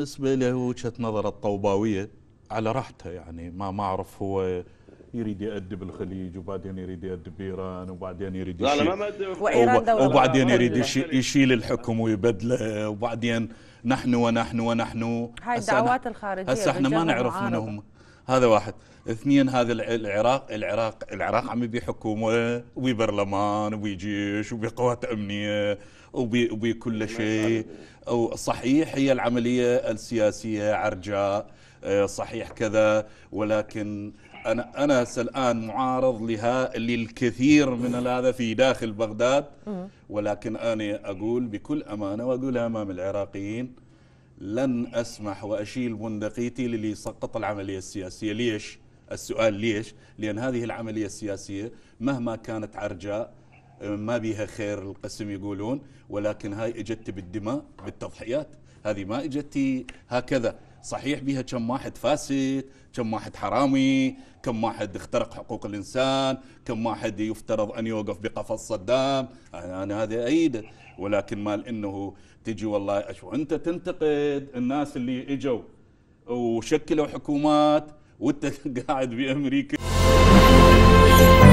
بالنسبة له وجهة نظر الطوباوية على راحته يعني ما ما أعرف هو يريد يأدب الخليج وبعدين يريد يأدب إيران وبعدين يريد لا لا ما وإيران دولة وبعدين يريد يشيل الحكم ويبدله وبعدين نحن ونحن ونحن هاي الدعوات الخارجية هسه احنا ما نعرف من هم هذا واحد اثنين هذا العراق العراق العراق عم يبي حكومه وبي برلمان وبي جيش وبي قوات امنيه وبي وبي كل شيء او صحيح هي العمليه السياسيه عرجاء آه، صحيح كذا ولكن انا انا الان معارض لها للكثير من هذا في داخل بغداد ولكن انا اقول بكل امانه واقولها امام العراقيين لن أسمح وأشيل بندقيتي للي سقط العملية السياسية ليش؟ السؤال ليش؟ لأن هذه العملية السياسية مهما كانت عرجاء ما بيها خير القسم يقولون ولكن هاي اجت بالدماء بالتضحيات هذه ما اجت هكذا صحيح بها كم واحد فاسد كم واحد حرامي كم واحد اخترق حقوق الإنسان كم واحد يفترض أن يوقف بقفص صدام أنا هذا أيده ولكن مال أنه تجي والله اشو أنت تنتقد الناس اللي إجوا وشكلوا حكومات وانت قاعد بامريكا